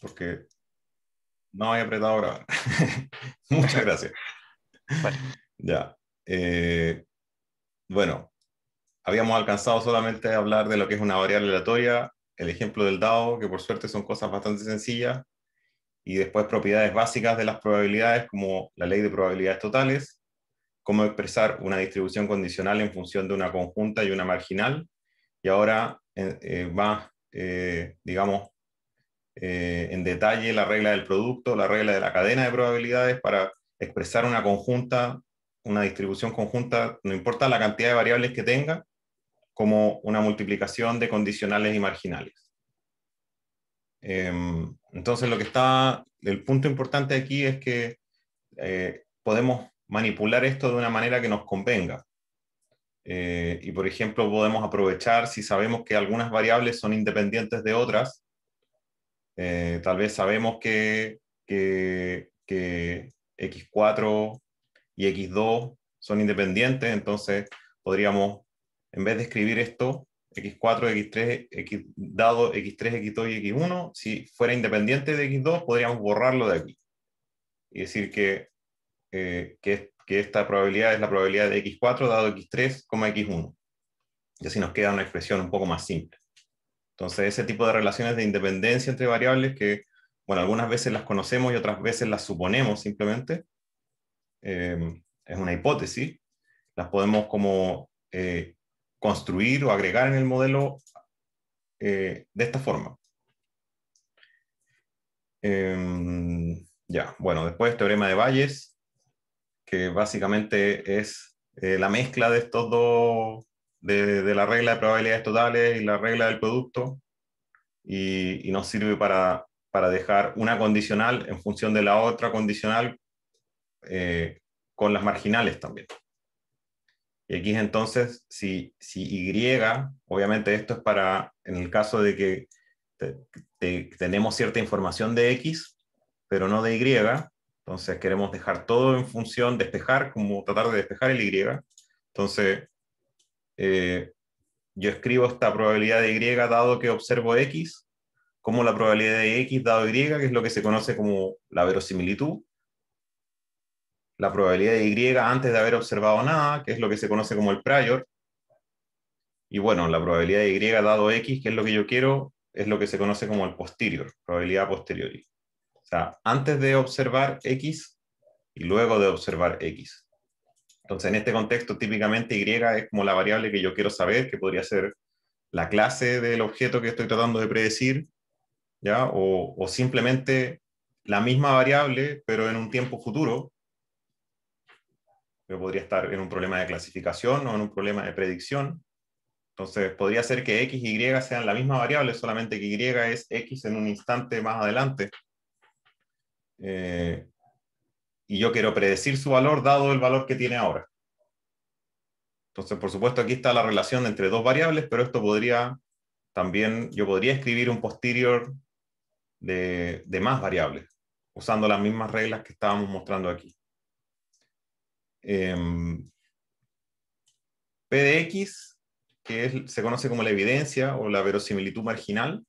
porque no había apretado ahora. Muchas gracias. Bueno. Ya. Eh, bueno, habíamos alcanzado solamente a hablar de lo que es una variable aleatoria, el ejemplo del dado, que por suerte son cosas bastante sencillas, y después propiedades básicas de las probabilidades, como la ley de probabilidades totales, cómo expresar una distribución condicional en función de una conjunta y una marginal, y ahora eh, eh, va, más, digamos, eh, en detalle la regla del producto, la regla de la cadena de probabilidades para expresar una conjunta, una distribución conjunta, no importa la cantidad de variables que tenga, como una multiplicación de condicionales y marginales. Em, entonces, lo que está, el punto importante aquí es que eh, podemos manipular esto de una manera que nos convenga. Eh, y, por ejemplo, podemos aprovechar si sabemos que algunas variables son independientes de otras, eh, tal vez sabemos que, X4 y X2 son independientes, entonces podríamos, en vez de escribir esto, X4, X3, X, dado X3, X2 y X1, si fuera independiente de X2, podríamos borrarlo de aquí. Y decir que, eh, que, que, esta probabilidad es la probabilidad de X4 dado X3, X1. Y así nos queda una expresión un poco más simple. Entonces, ese tipo de relaciones de independencia entre variables que, bueno, algunas veces las conocemos y otras veces las suponemos simplemente, em, es una hipótesis, las podemos como eh, construir o agregar en el modelo eh, de esta forma. Em, ya, bueno, después teorema de Bayes, que básicamente es eh, la mezcla de estos dos de, la regla de probabilidades totales y la regla del producto y, nos sirve para, dejar una condicional en función de la otra condicional eh, con las marginales también. Y aquí entonces, si, si Y, obviamente esto es para, en el caso de que tenemos cierta información de X, pero no de Y, entonces queremos dejar todo en función, despejar, como tratar de despejar el Y. Entonces, eh, yo escribo esta probabilidad de Y dado que observo X, como la probabilidad de X dado Y, que es lo que se conoce como la verosimilitud, la probabilidad de Y antes de haber observado nada, que es lo que se conoce como el prior, y bueno, la probabilidad de Y dado X, que es lo que yo quiero, es lo que se conoce como el posterior, probabilidad posteriori. O sea, antes de observar X y luego de observar X. Entonces, en este contexto, típicamente Y es como la variable que yo quiero saber, que podría ser la clase del objeto que estoy tratando de predecir, ¿ya? O, simplemente la misma variable, pero en un tiempo futuro. Yo podría estar en un problema de clasificación o en un problema de predicción. Entonces, podría ser que X y Y sean la misma variable, solamente que Y es X en un instante más adelante. Eh, y yo quiero predecir su valor dado el valor que tiene ahora. Entonces, por supuesto, aquí está la relación entre dos variables, pero esto podría también, yo podría escribir un posterior de, más variables, usando las mismas reglas que estábamos mostrando aquí. Eh, P de X, que se conoce como la evidencia o la verosimilitud marginal,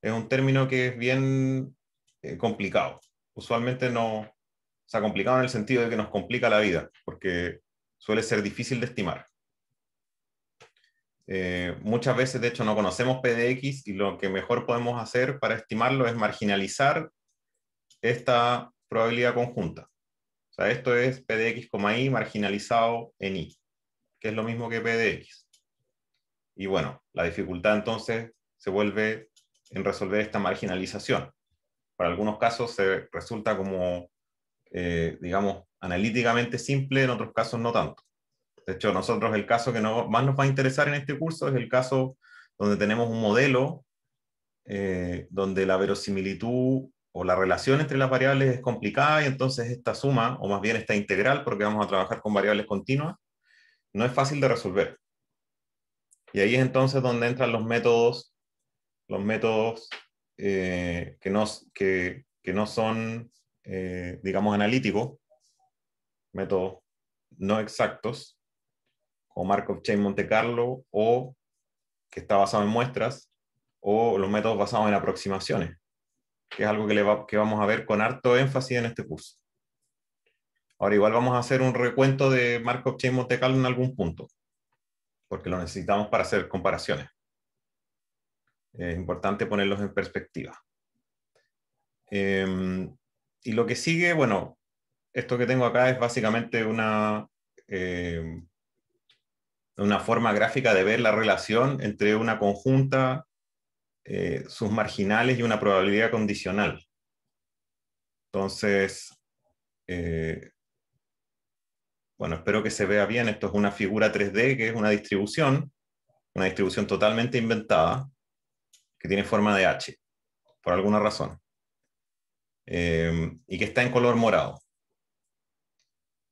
es un término que es bien eh, complicado. Usualmente no, o sea, complicado en el sentido de que nos complica la vida, porque suele ser difícil de estimar. Eh, muchas veces, de hecho, no conocemos PDX y lo que mejor podemos hacer para estimarlo es marginalizar esta probabilidad conjunta. O sea, esto es PDX, I marginalizado en I, que es lo mismo que PDX. Y bueno, la dificultad entonces se vuelve en resolver esta marginalización. Para algunos casos se resulta como eh, digamos, analíticamente simple, en otros casos no tanto. De hecho, nosotros el caso que más nos va a interesar en este curso es el caso donde tenemos un modelo eh, donde la verosimilitud o la relación entre las variables es complicada y entonces esta suma, o más bien esta integral, porque vamos a trabajar con variables continuas, no es fácil de resolver. Y ahí es entonces donde entran los métodos, los métodos eh, que, que no son eh, digamos, analíticos, métodos no exactos, como Markov Chain Monte Carlo, o que está basado en muestras, o los métodos basados en aproximaciones, que es algo que, le que vamos a ver con harto énfasis en este curso. Ahora igual vamos a hacer un recuento de Markov Chain Monte Carlo en algún punto, porque lo necesitamos para hacer comparaciones. Es importante ponerlos en perspectiva. Eh, y lo que sigue, bueno, esto que tengo acá es básicamente una, eh, una forma gráfica de ver la relación entre una conjunta, eh, sus marginales y una probabilidad condicional. Entonces, eh, bueno, espero que se vea bien. Esto es una figura 3D que es una distribución, una distribución totalmente inventada, que tiene forma de H, por alguna razón. Em, y que está en color morado.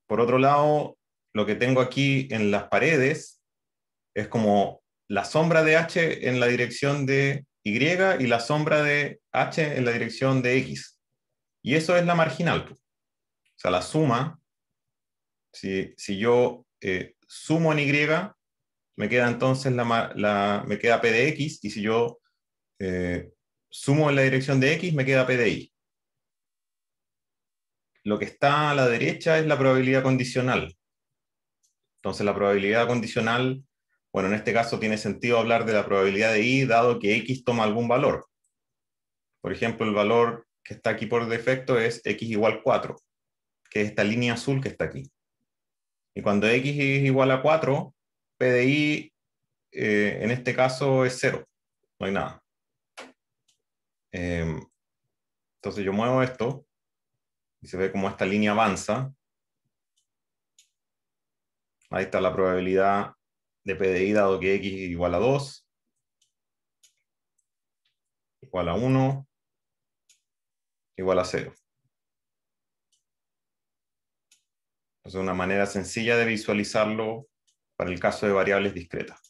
Por otro lado, lo que tengo aquí en las paredes es como la sombra de H en la dirección de Y y la sombra de H en la dirección de X. Y eso es la marginal. Pues. O sea, la suma, si, yo eh, sumo en Y, me queda entonces me queda P de X, y si yo eh, sumo en la dirección de X, me queda P de Y. Lo que está a la derecha es la probabilidad condicional. Entonces la probabilidad condicional, bueno, en este caso tiene sentido hablar de la probabilidad de i dado que x toma algún valor. Por ejemplo, el valor que está aquí por defecto es x igual 4, que es esta línea azul que está aquí. Y cuando x es igual a 4, p de i eh, en este caso es 0, no hay nada. Em, entonces yo muevo esto y se ve cómo esta línea avanza. Ahí está la probabilidad de PDI dado que X igual a 2, igual a 1, igual a 0. Es una manera sencilla de visualizarlo para el caso de variables discretas.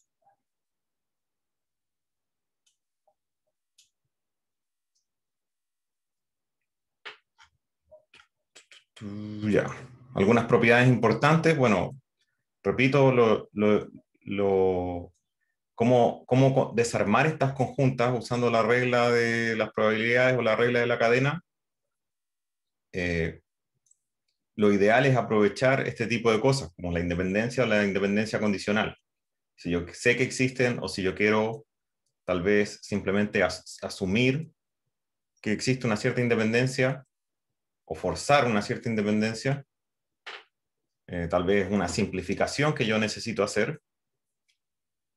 Ya. Algunas propiedades importantes. Bueno, repito, lo, lo, cómo, desarmar estas conjuntas usando la regla de las probabilidades o la regla de la cadena. Eh, lo ideal es aprovechar este tipo de cosas, como la independencia o la independencia condicional. Si yo sé que existen o si yo quiero tal vez simplemente asumir que existe una cierta independencia, o forzar una cierta independencia, eh, tal vez una simplificación que yo necesito hacer,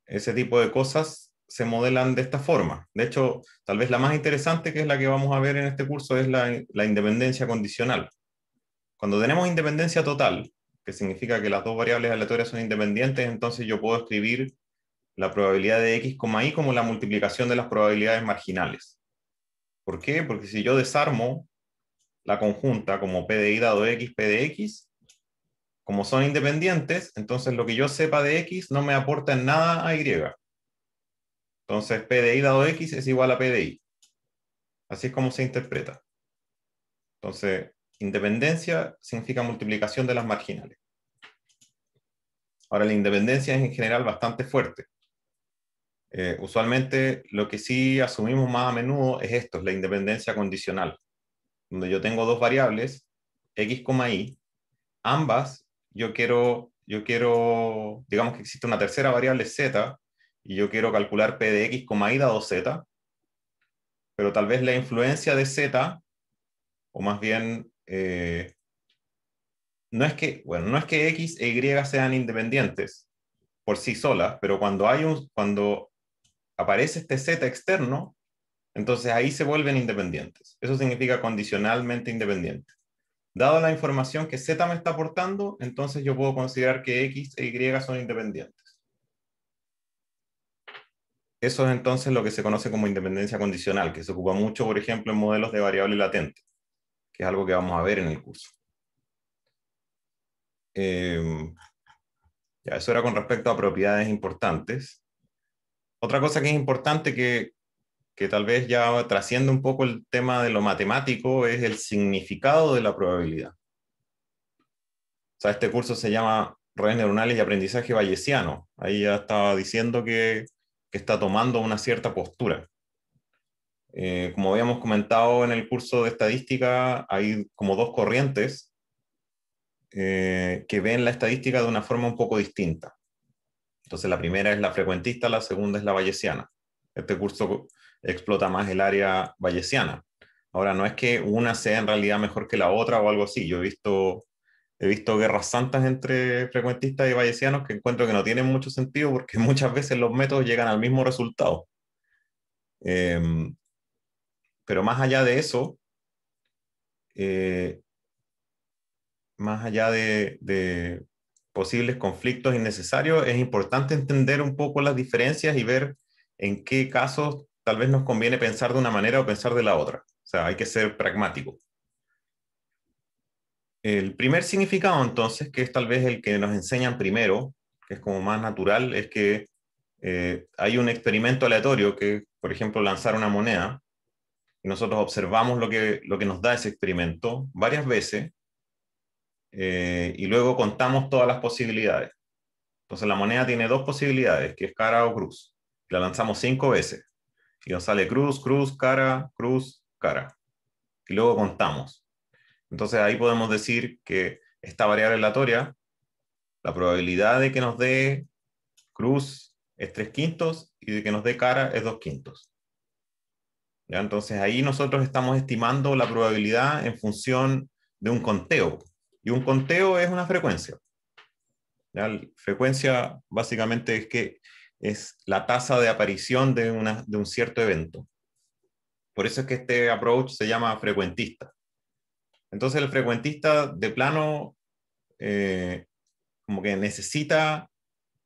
ese tipo de cosas se modelan de esta forma. De hecho, tal vez la más interesante, que es la que vamos a ver en este curso, es la, la independencia condicional. Cuando tenemos independencia total, que significa que las dos variables aleatorias son independientes, entonces yo puedo escribir la probabilidad de x, y como la multiplicación de las probabilidades marginales. ¿Por qué? Porque si yo desarmo la conjunta como PDI dado X, PDX, como son independientes, entonces lo que yo sepa de X no me aporta en nada a Y. Entonces PDI dado X es igual a PDI. Así es como se interpreta. Entonces, independencia significa multiplicación de las marginales. Ahora, la independencia es en general bastante fuerte. Eh, usualmente lo que sí asumimos más a menudo es esto, es la independencia condicional donde yo tengo dos variables, x, y, ambas yo quiero, yo quiero, digamos que existe una tercera variable z, y yo quiero calcular p de x, y dado z, pero tal vez la influencia de z, o más bien, eh, no es que, bueno, no es que x e y sean independientes por sí solas, pero cuando, hay un, cuando aparece este z externo, entonces ahí se vuelven independientes. Eso significa condicionalmente independientes. Dado la información que Z me está aportando, entonces yo puedo considerar que X e Y son independientes. Eso es entonces lo que se conoce como independencia condicional, que se ocupa mucho, por ejemplo, en modelos de variable latente, que es algo que vamos a ver en el curso. Em, ya, eso era con respecto a propiedades importantes. Otra cosa que es importante que, que tal vez ya trasciende un poco el tema de lo matemático, es el significado de la probabilidad. O este curso se llama Redes Neuronales y Aprendizaje Bayesiano. Ahí ya estaba diciendo que, está tomando una cierta postura. Eh, como habíamos comentado en el curso de estadística, hay como dos corrientes eh, que ven la estadística de una forma un poco distinta. Entonces, la primera es la frecuentista, la segunda es la bayesiana. Este curso explota más el área vallesiana. Ahora, no es que una sea en realidad mejor que la otra o algo así. Yo he visto, he visto guerras santas entre frecuentistas y vallesianos que encuentro que no tienen mucho sentido porque muchas veces los métodos llegan al mismo resultado. Em, pero más allá de eso, eh, más allá de, de posibles conflictos innecesarios, es importante entender un poco las diferencias y ver en qué casos tal vez nos conviene pensar de una manera o pensar de la otra. O sea, hay que ser pragmático. El primer significado, entonces, que es tal vez el que nos enseñan primero, que es como más natural, es que eh, hay un experimento aleatorio que, por ejemplo, lanzar una moneda, y nosotros observamos lo que, lo que nos da ese experimento varias veces, eh, y luego contamos todas las posibilidades. Entonces la moneda tiene dos posibilidades, que es cara o cruz. La lanzamos cinco veces y nos sale cruz, cruz, cara, cruz, cara. Y luego contamos. Entonces ahí podemos decir que esta variable aleatoria, la probabilidad de que nos dé cruz es tres quintos y de que nos dé cara es dos quintos. Entonces ahí nosotros estamos estimando la probabilidad en función de un conteo. Y un conteo es una frecuencia. ¿Ya? Frecuencia básicamente es que es la tasa de aparición de, un cierto evento. Por eso es que este approach se llama frecuentista. Entonces el frecuentista de plano eh, como que necesita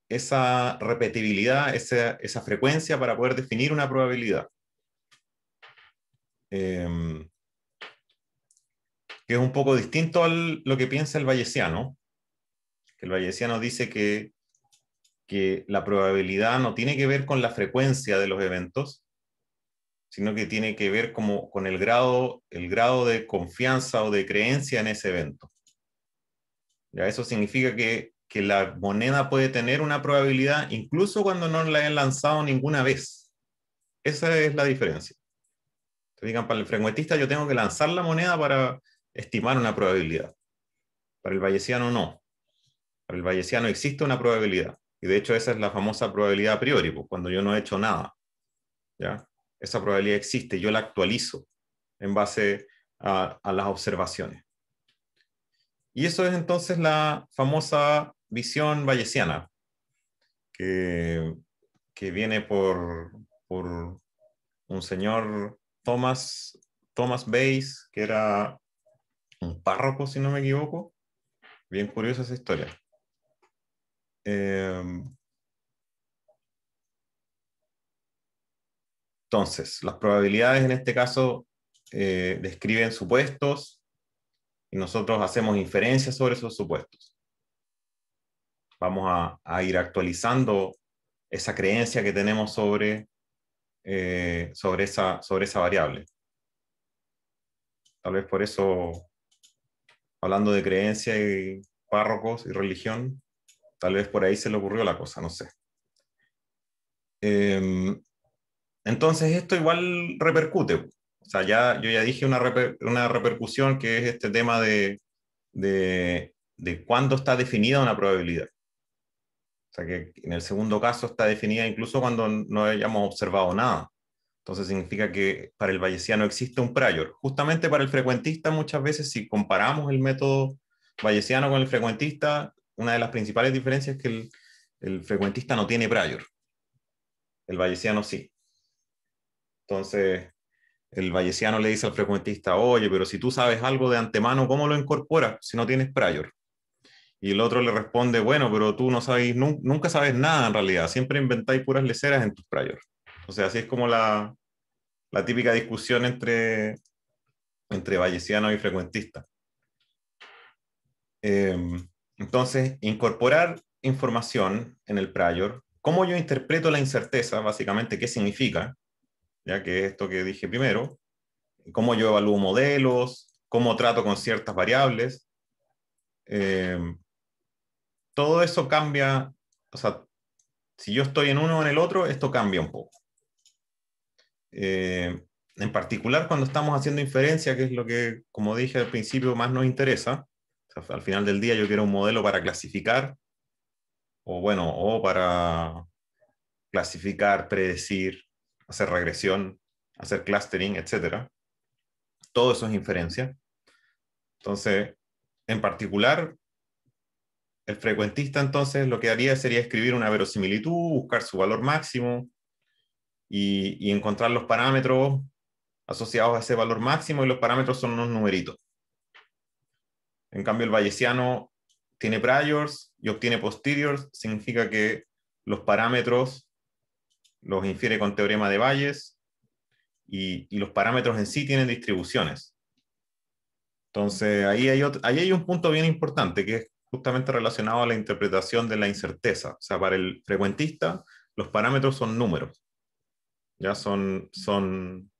esa repetibilidad, esa, esa, frecuencia para poder definir una probabilidad. Em, que es un poco distinto a lo que piensa el bayesiano. Que el bayesiano dice que la probabilidad no tiene que ver con la frecuencia de los eventos, sino que tiene que ver como con el grado, el grado de confianza o de creencia en ese evento. Ya, eso significa que, la moneda puede tener una probabilidad incluso cuando no la han lanzado ninguna vez. Esa es la diferencia. digan, para el frecuentista yo tengo que lanzar la moneda para estimar una probabilidad. Para el valleciano no. Para el valleciano existe una probabilidad. Y de hecho esa es la famosa probabilidad a priori, pues, cuando yo no he hecho nada. ¿ya? Esa probabilidad existe, yo la actualizo en base a, las observaciones. Y eso es entonces la famosa visión bayesiana, que, viene por, por, un señor Thomas, Thomas Bayes, que era un párroco, si no me equivoco. Bien curiosa esa historia. Em, entonces, las probabilidades en este caso eh, describen supuestos y nosotros hacemos inferencias sobre esos supuestos. Vamos a, ir actualizando esa creencia que tenemos sobre, eh, sobre, esa, sobre esa variable. Tal vez por eso, hablando de creencia y párrocos y religión, Tal vez por ahí se le ocurrió la cosa, no sé. Em, entonces esto igual repercute. O sea, ya, yo ya dije una, una repercusión que es este tema de, de, de cuándo está definida una probabilidad. O sea, que en el segundo caso está definida incluso cuando no hayamos observado nada. Entonces significa que para el bayesiano existe un prior. Justamente para el frecuentista muchas veces si comparamos el método bayesiano con el frecuentista, una de las principales diferencias es que el, frecuentista no tiene prior, el vallesiano sí. Entonces, el vallesiano le dice al frecuentista, oye, pero si tú sabes algo de antemano, ¿cómo lo incorporas si no tienes prior? Y el otro le responde, bueno, pero tú no sabes, nunca sabes nada en realidad, siempre inventáis puras leceras en tus prior. O sea, así es como la, típica discusión entre, entre vallesiano y frecuentista. Em, entonces, incorporar información en el prior, cómo yo interpreto la incerteza, básicamente qué significa, ya que esto que dije primero, cómo yo evalúo modelos, cómo trato con ciertas variables. Eh, todo eso cambia, o sea, si yo estoy en uno o en el otro, esto cambia un poco. Eh, en particular cuando estamos haciendo inferencia, que es lo que, como dije al principio, más nos interesa, al final del día yo quiero un modelo para clasificar, o bueno, o para clasificar, predecir, hacer regresión, hacer clustering, etc. Todo eso es inferencia. Entonces, en particular, el frecuentista entonces lo que haría sería escribir una verosimilitud, buscar su valor máximo y encontrar los parámetros asociados a ese valor máximo y los parámetros son unos numeritos. En cambio, el bayesiano tiene priors y obtiene posteriors, significa que los parámetros los infiere con teorema de Bayes y, los parámetros en sí tienen distribuciones. Entonces, ahí hay, ahí hay un punto bien importante que es justamente relacionado a la interpretación de la incerteza. O sea, para el frecuentista, los parámetros son números. Ya son, son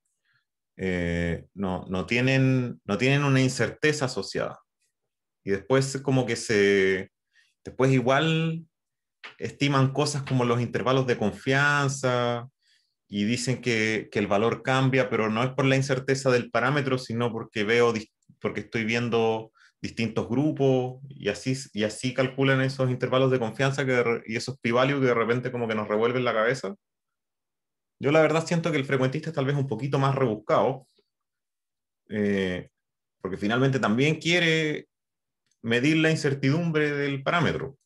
eh, no, no, tienen, no tienen una incerteza asociada. Y después como que se... Después igual estiman cosas como los intervalos de confianza y dicen que, que el valor cambia, pero no es por la incerteza del parámetro, sino porque veo, porque estoy viendo distintos grupos y así, y así calculan esos intervalos de confianza que y esos pivalios que de repente como que nos revuelven la cabeza. Yo la verdad siento que el frecuentista es tal vez un poquito más rebuscado, eh, porque finalmente también quiere medir la incertidumbre del parámetro,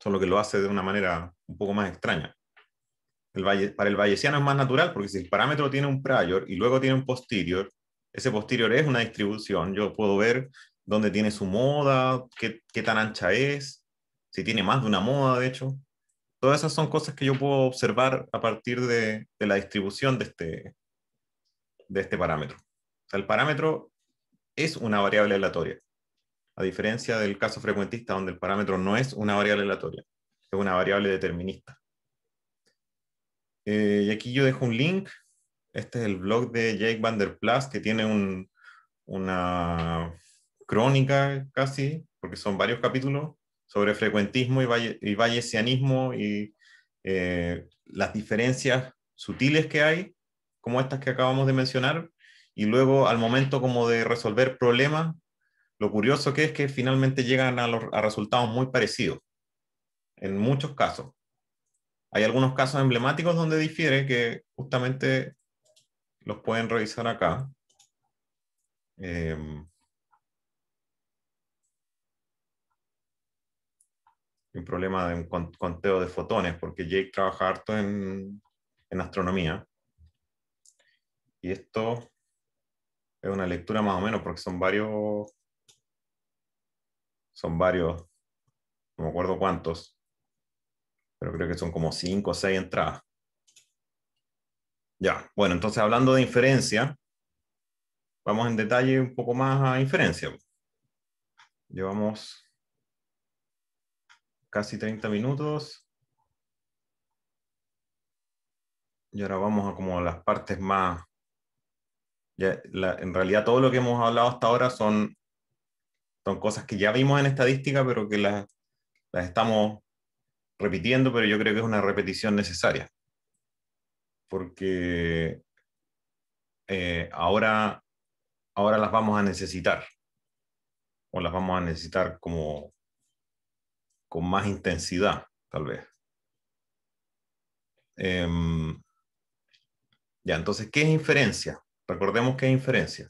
solo que lo hace de una manera un poco más extraña. El para el bayesiano es más natural porque si el parámetro tiene un prior y luego tiene un posterior, ese posterior es una distribución. Yo puedo ver dónde tiene su moda, qué, tan ancha es, si tiene más de una moda, de hecho. Todas esas son cosas que yo puedo observar a partir de, la distribución de este, de este parámetro. O sea, el parámetro es una variable aleatoria a diferencia del caso frecuentista donde el parámetro no es una variable aleatoria, es una variable determinista. Eh, y aquí yo dejo un link, este es el blog de Jake Van Der que tiene una crónica casi, porque son varios capítulos, sobre frecuentismo y, y bayesianismo y eh, las diferencias sutiles que hay, como estas que acabamos de mencionar, y luego al momento como de resolver problemas, lo curioso que es que finalmente llegan a, resultados muy parecidos, en muchos casos. Hay algunos casos emblemáticos donde difiere que justamente los pueden revisar acá. Em, un problema de conteo de fotones, porque Jake trabaja harto en, astronomía. Y esto es una lectura más o menos, porque son varios son varios, no me acuerdo cuántos, pero creo que son como cinco o seis entradas. Ya, bueno, entonces hablando de inferencia, vamos en detalle un poco más a inferencia. Llevamos casi 30 minutos. Y ahora vamos a como las partes más... Ya, en realidad todo lo que hemos hablado hasta ahora son son cosas que ya vimos en estadística, pero que las, estamos repitiendo, pero yo creo que es una repetición necesaria. Porque eh, ahora, ahora las vamos a necesitar. O las vamos a necesitar como con más intensidad, tal vez. Em, ya, entonces, ¿qué es inferencia? Recordemos qué es inferencia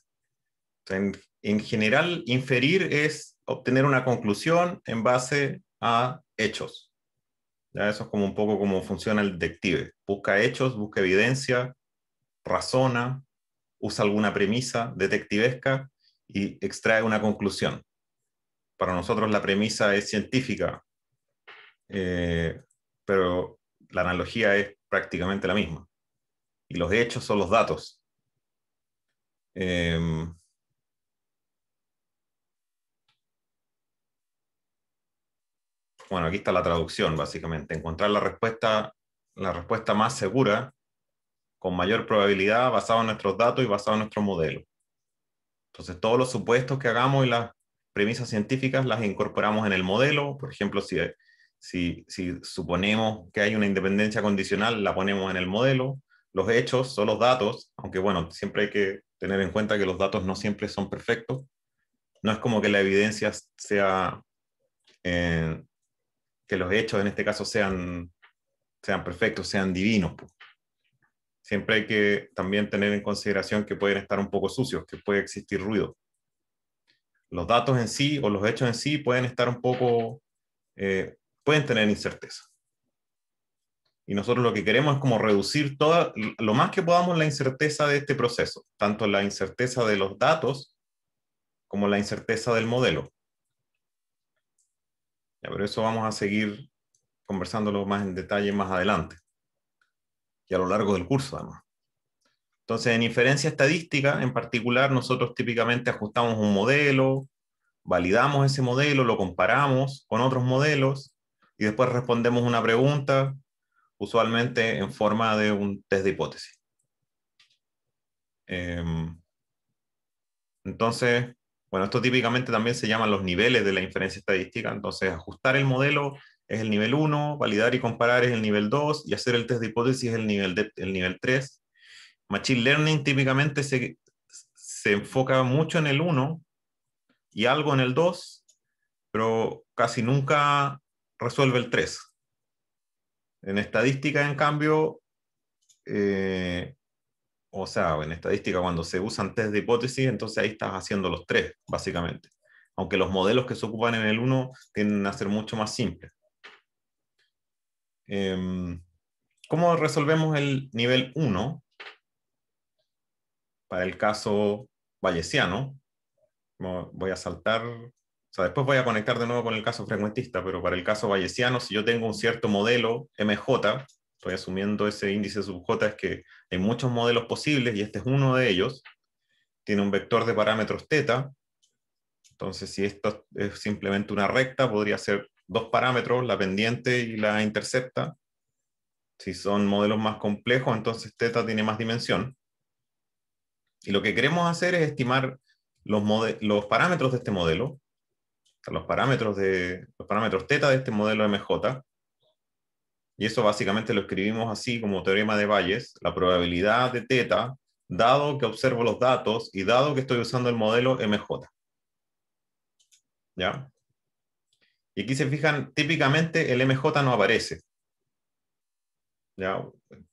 en general, inferir es obtener una conclusión en base a hechos. Eso es como un poco como funciona el detective. Busca hechos, busca evidencia, razona, usa alguna premisa detectivesca y extrae una conclusión. Para nosotros la premisa es científica, eh, pero la analogía es prácticamente la misma. Y los hechos son los datos. Em, bueno, aquí está la traducción, básicamente, encontrar la respuesta, la respuesta más segura, con mayor probabilidad, basado en nuestros datos y basado en nuestro modelo. Entonces, todos los supuestos que hagamos y las premisas científicas las incorporamos en el modelo. Por ejemplo, si, si, si suponemos que hay una independencia condicional, la ponemos en el modelo. Los hechos son los datos, aunque bueno, siempre hay que tener en cuenta que los datos no siempre son perfectos. No es como que la evidencia sea eh, que los hechos en este caso sean, sean perfectos, sean divinos. Siempre hay que también tener en consideración que pueden estar un poco sucios, que puede existir ruido. Los datos en sí o los hechos en sí pueden estar un poco, eh, pueden tener incerteza. Y nosotros lo que queremos es como reducir toda, lo más que podamos la incerteza de este proceso, tanto la incerteza de los datos como la incerteza del modelo. Ya, pero eso vamos a seguir conversándolo más en detalle más adelante y a lo largo del curso además. Entonces, en inferencia estadística, en particular, nosotros típicamente ajustamos un modelo, validamos ese modelo, lo comparamos con otros modelos y después respondemos una pregunta, usualmente en forma de un test de hipótesis. Em, entonces, bueno, esto típicamente también se llaman los niveles de la inferencia estadística, entonces ajustar el modelo es el nivel 1, validar y comparar es el nivel 2 y hacer el test de hipótesis es el nivel, nivel 3. Machine Learning típicamente se, se enfoca mucho en el 1 y algo en el 2, pero casi nunca resuelve el 3. En estadística, en cambio, eh, o sea, en estadística, cuando se usan test de hipótesis, entonces ahí estás haciendo los tres, básicamente. Aunque los modelos que se ocupan en el 1 tienden a ser mucho más simples. Em, ¿Cómo resolvemos el nivel 1 para el caso bayesiano? Voy a saltar, o sea, después voy a conectar de nuevo con el caso frecuentista, pero para el caso bayesiano, si yo tengo un cierto modelo MJ, estoy asumiendo ese índice sub j, es que hay muchos modelos posibles y este es uno de ellos. Tiene un vector de parámetros teta, Entonces, si esto es simplemente una recta, podría ser dos parámetros, la pendiente y la intercepta. Si son modelos más complejos, entonces teta tiene más dimensión. Y lo que queremos hacer es estimar los, parámetros de este modelo, los parámetros, de, parámetros θ de este modelo MJ, y eso básicamente lo escribimos así como teorema de Bayes, la probabilidad de teta, dado que observo los datos y dado que estoy usando el modelo MJ. ¿Ya? Y aquí se fijan, típicamente el MJ no aparece. ¿Ya?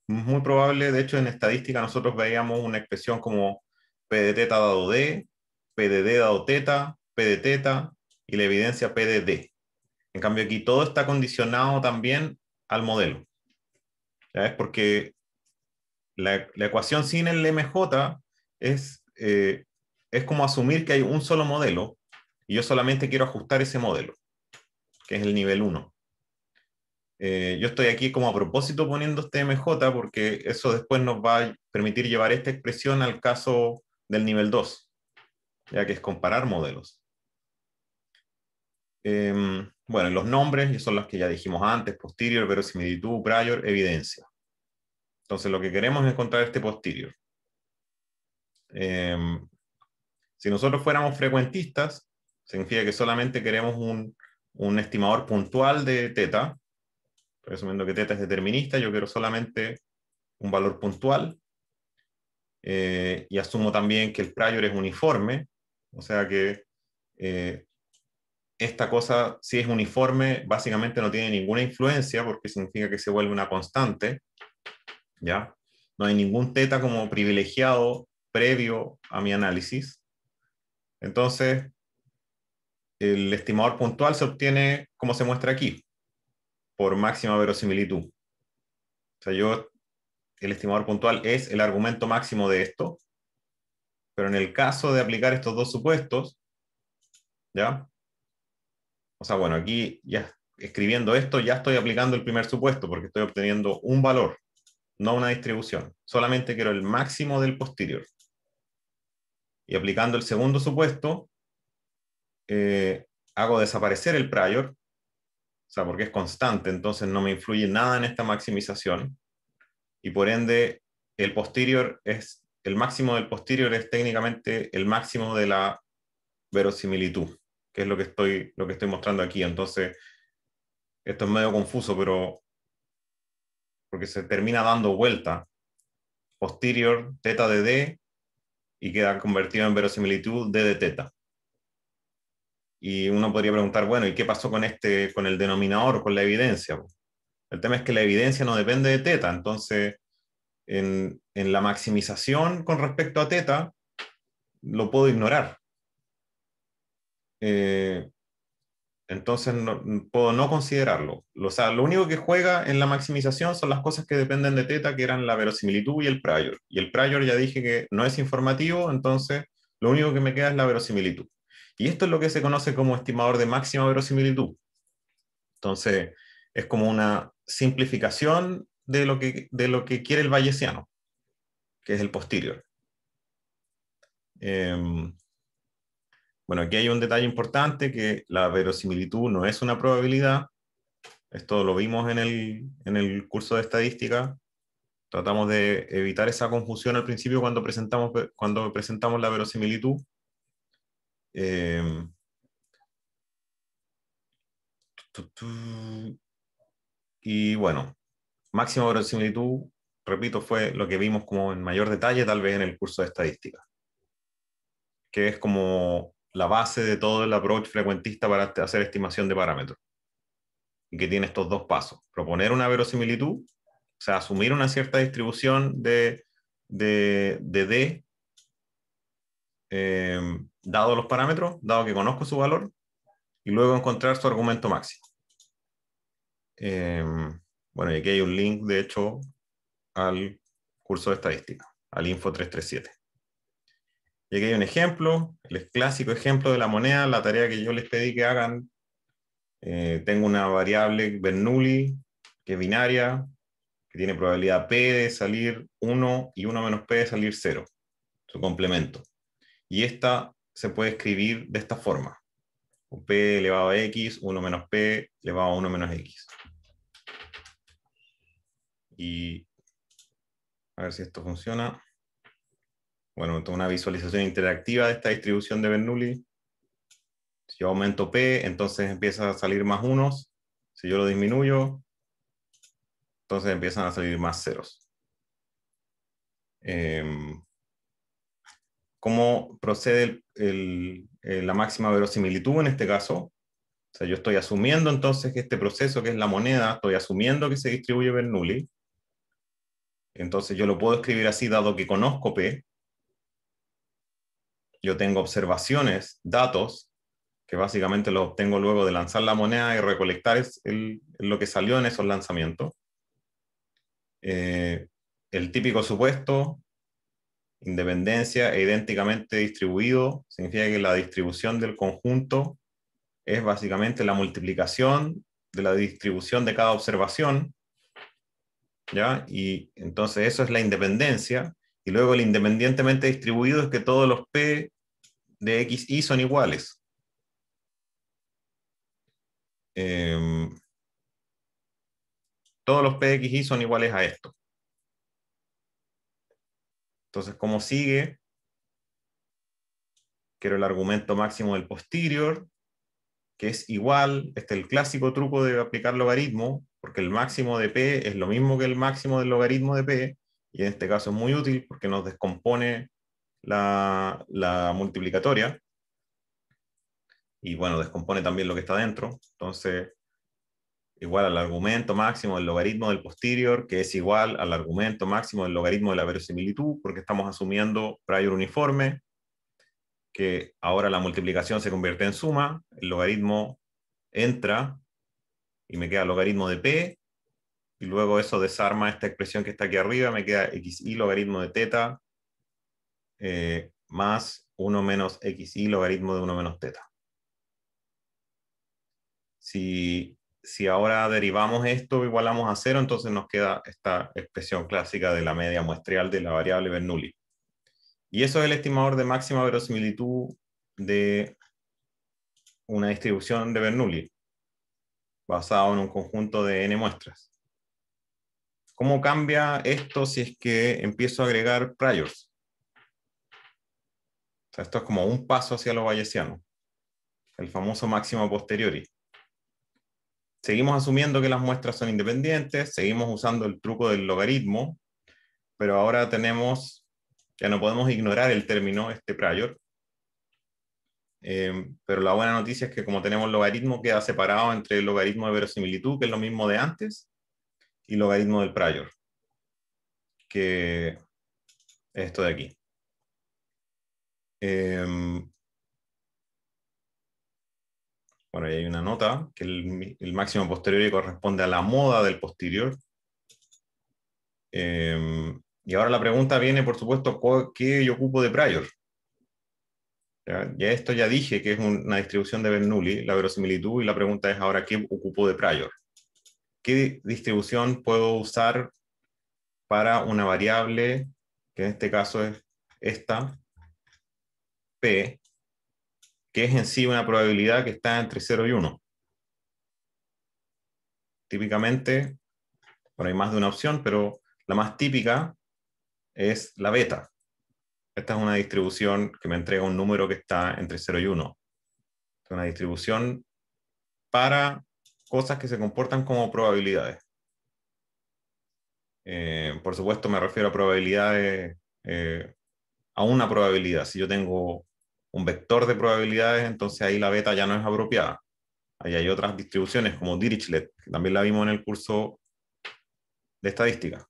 Muy probable, de hecho en estadística nosotros veíamos una expresión como P de teta dado D, P de D dado teta, P de teta y la evidencia P de D. En cambio aquí todo está condicionado también al modelo. es Porque la, ecuación sin el MJ es, eh, es como asumir que hay un solo modelo y yo solamente quiero ajustar ese modelo, que es el nivel 1. Eh, yo estoy aquí como a propósito poniendo este MJ porque eso después nos va a permitir llevar esta expresión al caso del nivel 2, ya que es comparar modelos. Em, bueno, los nombres son las que ya dijimos antes, posterior, verosimilitud, prior, evidencia. Entonces lo que queremos es encontrar este posterior. Em, si nosotros fuéramos frecuentistas, significa que solamente queremos un, estimador puntual de teta. Presumiendo que teta es determinista, yo quiero solamente un valor puntual. Eh, y asumo también que el prior es uniforme, o sea que eh, esta cosa, si es uniforme, básicamente no tiene ninguna influencia porque significa que se vuelve una constante, ¿ya? No hay ningún teta como privilegiado previo a mi análisis. Entonces, el estimador puntual se obtiene como se muestra aquí, por máxima verosimilitud. O sea, yo, el estimador puntual es el argumento máximo de esto, pero en el caso de aplicar estos dos supuestos, ¿ya? o sea, bueno, aquí ya escribiendo esto ya estoy aplicando el primer supuesto porque estoy obteniendo un valor, no una distribución. Solamente quiero el máximo del posterior. Y aplicando el segundo supuesto, eh, hago desaparecer el prior, o sea, porque es constante, entonces no me influye nada en esta maximización. Y por ende, el posterior es, el máximo del posterior es técnicamente el máximo de la verosimilitud que es lo que estoy, lo que estoy mostrando aquí. Entonces, esto es medio confuso, pero porque se termina dando vuelta. Posterior, teta de D, y queda convertido en verosimilitud D de teta. Y uno podría preguntar, bueno, ¿y qué pasó con, este, con el denominador, con la evidencia? El tema es que la evidencia no depende de teta, entonces en, en la maximización con respecto a teta, lo puedo ignorar. Eh, entonces puedo no considerarlo. O sea, lo único que juega en la maximización son las cosas que dependen de teta, que eran la verosimilitud y el prior. Y el prior ya dije que no es informativo, entonces lo único que me queda es la verosimilitud. Y esto es lo que se conoce como estimador de máxima verosimilitud. Entonces, es como una simplificación de lo que, de lo que quiere el bayesiano, que es el posterior. Eh, bueno, aquí hay un detalle importante que la verosimilitud no es una probabilidad. Esto lo vimos en el, curso de estadística. Tratamos de evitar esa confusión al principio cuando presentamos, cuando presentamos la verosimilitud. Em, y bueno, máxima verosimilitud, repito, fue lo que vimos como en mayor detalle tal vez en el curso de estadística, que es como la base de todo el approach frecuentista para este, hacer estimación de parámetros. Y que tiene estos dos pasos. Proponer una verosimilitud, o sea, asumir una cierta distribución de, D, em, dado los parámetros, dado que conozco su valor, y luego encontrar su argumento máximo. Em, bueno, y aquí hay un link, de hecho, al curso de estadística, al Info 337. Y aquí hay un ejemplo, el clásico ejemplo de la moneda, la tarea que yo les pedí que hagan. Eh, tengo una variable Bernoulli, que es binaria, que tiene probabilidad P de salir 1 y 1 menos P de salir 0, su complemento. Y esta se puede escribir de esta forma. P elevado a X, 1 menos P elevado a 1 menos X. Y a ver si esto funciona bueno, una visualización interactiva de esta distribución de Bernoulli. Si yo aumento P, entonces empieza a salir más unos. Si yo lo disminuyo, entonces empiezan a salir más ceros. Em, ¿Cómo procede eh, la máxima verosimilitud en este caso? O sea, yo estoy asumiendo entonces que este proceso, que es la moneda, estoy asumiendo que se distribuye Bernoulli. Entonces yo lo puedo escribir así, dado que conozco P, yo tengo observaciones, datos, que básicamente los obtengo luego de lanzar la moneda y recolectar es lo que salió en esos lanzamientos. Eh, el típico supuesto, independencia e idénticamente distribuido, significa que la distribución del conjunto es básicamente la multiplicación de la distribución de cada observación, ¿ya? Y entonces eso es la independencia, y luego el independientemente distribuido es que todos los P de x y son iguales. Em, todos los p de x y son iguales a esto. Entonces, ¿cómo sigue, quiero el argumento máximo del posterior, que es igual, este es el clásico truco de aplicar logaritmo, porque el máximo de p es lo mismo que el máximo del logaritmo de p, y en este caso es muy útil porque nos descompone la, multiplicatoria y bueno, descompone también lo que está dentro. Entonces, igual al argumento máximo del logaritmo del posterior, que es igual al argumento máximo del logaritmo de la verosimilitud, porque estamos asumiendo prior uniforme, que ahora la multiplicación se convierte en suma, el logaritmo entra y me queda logaritmo de p, y luego eso desarma esta expresión que está aquí arriba, me queda xi logaritmo de teta eh, más 1 menos y logaritmo de 1 menos teta. Si, si ahora derivamos esto, igualamos a cero, entonces nos queda esta expresión clásica de la media muestral de la variable Bernoulli. Y eso es el estimador de máxima verosimilitud de una distribución de Bernoulli, basado en un conjunto de n muestras. ¿Cómo cambia esto si es que empiezo a agregar priors? esto es como un paso hacia lo bayesiano, el famoso máximo posteriori. Seguimos asumiendo que las muestras son independientes, seguimos usando el truco del logaritmo, pero ahora tenemos, ya no podemos ignorar el término, este prior. Em, pero la buena noticia es que como tenemos logaritmo, queda separado entre el logaritmo de verosimilitud, que es lo mismo de antes, y logaritmo del prior, que es esto de aquí bueno, em, ahí hay una nota, que el, máximo posterior corresponde a la moda del posterior. Em, y ahora la pregunta viene, por supuesto, ¿qué yo ocupo de prior? Ya, esto ya dije que es una distribución de Bernoulli, la verosimilitud, y la pregunta es ahora, ¿qué ocupo de prior? ¿Qué distribución puedo usar para una variable, que en este caso es esta, que es en sí una probabilidad que está entre 0 y 1. Típicamente, bueno, hay más de una opción, pero la más típica es la beta. Esta es una distribución que me entrega un número que está entre 0 y 1. Es una distribución para cosas que se comportan como probabilidades. Eh, por supuesto, me refiero a probabilidades, eh, a una probabilidad. Si yo tengo un vector de probabilidades, entonces ahí la beta ya no es apropiada. Ahí hay otras distribuciones como Dirichlet, que también la vimos en el curso de estadística.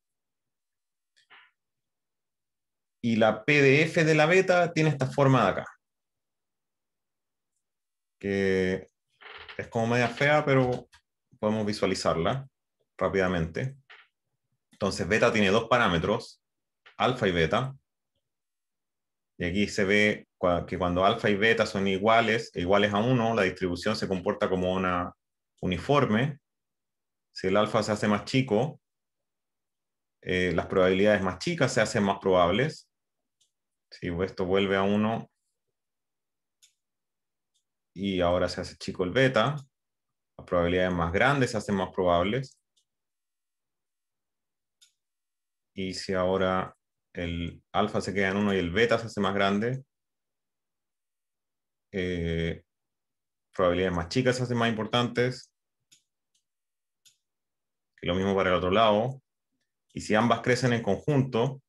Y la PDF de la beta tiene esta forma de acá. Que es como media fea, pero podemos visualizarla rápidamente. Entonces, beta tiene dos parámetros, alfa y beta y aquí se ve que cuando alfa y beta son iguales, iguales a 1, la distribución se comporta como una uniforme. Si el alfa se hace más chico, eh, las probabilidades más chicas se hacen más probables. Si esto vuelve a 1 y ahora se hace chico el beta, las probabilidades más grandes se hacen más probables. Y si ahora el alfa se queda en 1 y el beta se hace más grande. Eh, probabilidades más chicas se hacen más importantes. Lo mismo para el otro lado. Y si ambas crecen en conjunto,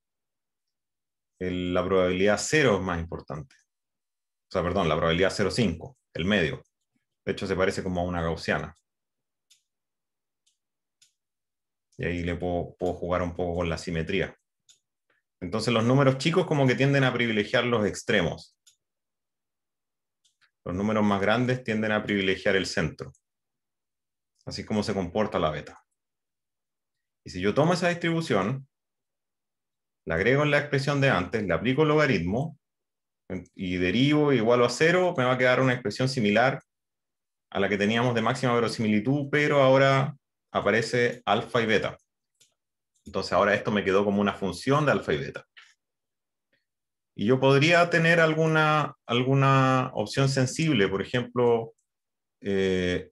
la probabilidad 0 es más importante. O sea, perdón, la probabilidad 0,5, el medio. De hecho, se parece como a una gaussiana. Y ahí le puedo jugar un poco con la simetría. Entonces los números chicos como que tienden a privilegiar los extremos. Los números más grandes tienden a privilegiar el centro. Así como se comporta la beta. Y si yo tomo esa distribución, la agrego en la expresión de antes, le aplico el logaritmo y derivo igual a cero, me va a quedar una expresión similar a la que teníamos de máxima verosimilitud, pero ahora aparece alfa y beta. Entonces ahora esto me quedó como una función de alfa y beta. Y yo podría tener alguna, alguna opción sensible, por ejemplo, eh,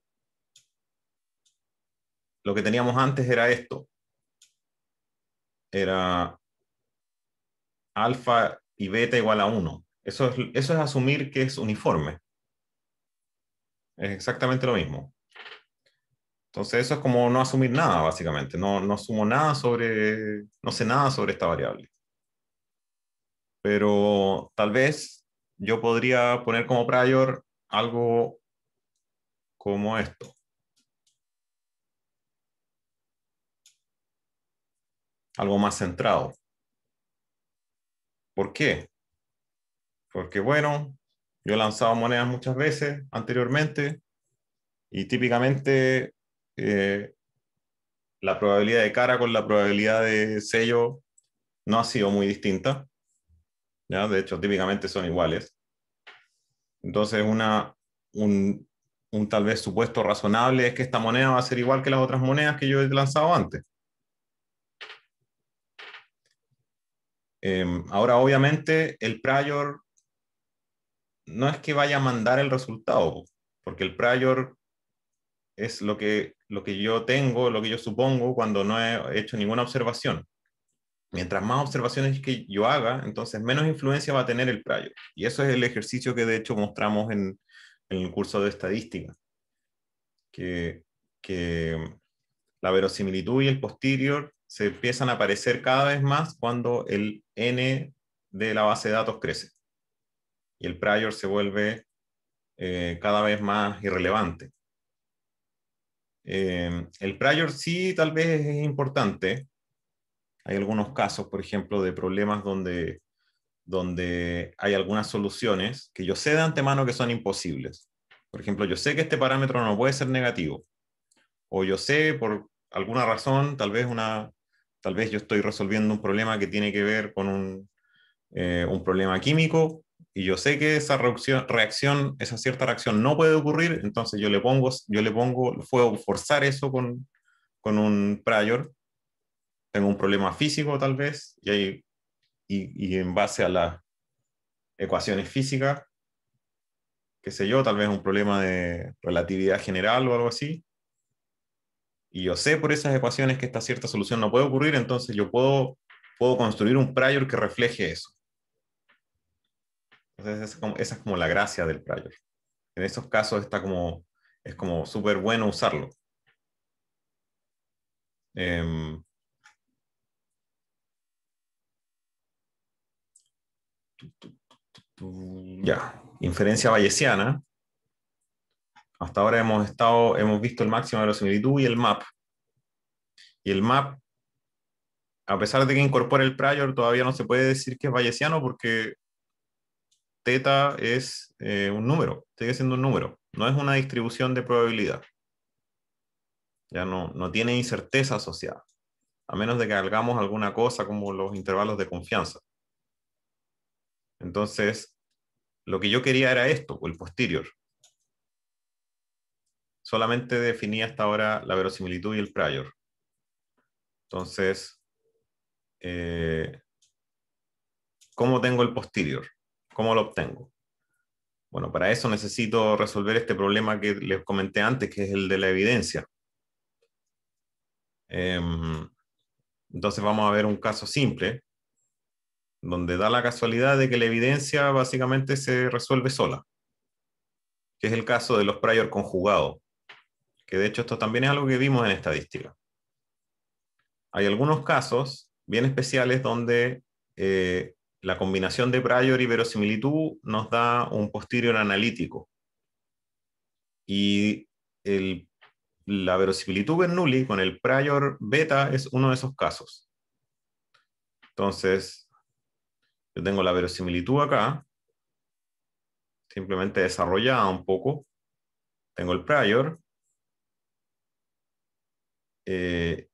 lo que teníamos antes era esto. Era alfa y beta igual a 1. Eso eso es asumir que es uniforme. Es exactamente lo mismo. Entonces eso es como no asumir nada, básicamente. No, no asumo nada sobre, no sé nada sobre esta variable. Pero tal vez yo podría poner como prior algo como esto. Algo más centrado. ¿Por qué? Porque bueno, yo he lanzado monedas muchas veces anteriormente y típicamente eh, la probabilidad de cara con la probabilidad de sello no ha sido muy distinta. ¿ya? De hecho, típicamente son iguales. Entonces, una, un, un tal vez supuesto razonable es que esta moneda va a ser igual que las otras monedas que yo he lanzado antes. Em, ahora, obviamente, el prior no es que vaya a mandar el resultado, porque el prior es lo que lo que yo tengo, lo que yo supongo cuando no he hecho ninguna observación. Mientras más observaciones que yo haga, entonces menos influencia va a tener el prior Y eso es el ejercicio que de hecho mostramos en, el curso de estadística. Que, la verosimilitud y el posterior se empiezan a aparecer cada vez más cuando el n de la base de datos crece. Y el prior se vuelve eh, cada vez más irrelevante. Eh, el prior sí tal vez es importante. Hay algunos casos, por ejemplo, de problemas donde, donde hay algunas soluciones que yo sé de antemano que son imposibles. Por ejemplo, yo sé que este parámetro no puede ser negativo. O yo sé por alguna razón, tal vez, una, tal vez yo estoy resolviendo un problema que tiene que ver con un, eh, un problema químico y yo sé que esa reacción, esa cierta reacción no puede ocurrir, entonces yo le pongo, yo le pongo, puedo forzar eso con, un prior, tengo un problema físico tal vez, y, y en base a las ecuaciones físicas, qué sé yo, tal vez un problema de relatividad general o algo así, y yo sé por esas ecuaciones que esta cierta solución no puede ocurrir, entonces yo puedo, puedo construir un prior que refleje eso. Entonces esa es como la gracia del prior. En esos casos está como, es como súper bueno usarlo. Em, ya, inferencia bayesiana. Hasta ahora hemos, estado, hemos visto el máximo de verosimilitud y el map. Y el map, a pesar de que incorpora el prior, todavía no se puede decir que es bayesiano porque teta es eh, un número, sigue siendo un número, no es una distribución de probabilidad. Ya no, no tiene incerteza asociada, a menos de que hagamos alguna cosa como los intervalos de confianza. Entonces, lo que yo quería era esto, o el posterior. Solamente definí hasta ahora la verosimilitud y el prior. Entonces, eh, ¿cómo tengo el posterior? ¿Cómo lo obtengo? Bueno, para eso necesito resolver este problema que les comenté antes, que es el de la evidencia. Em, entonces vamos a ver un caso simple, donde da la casualidad de que la evidencia básicamente se resuelve sola, que es el caso de los prior conjugados, que de hecho esto también es algo que vimos en estadística. Hay algunos casos bien especiales donde eh, la combinación de prior y verosimilitud nos da un posterior analítico. Y la verosimilitud Bernoulli con el prior beta es uno de esos casos. Entonces, yo tengo la verosimilitud acá, simplemente desarrollada un poco. Tengo el prior. Eh,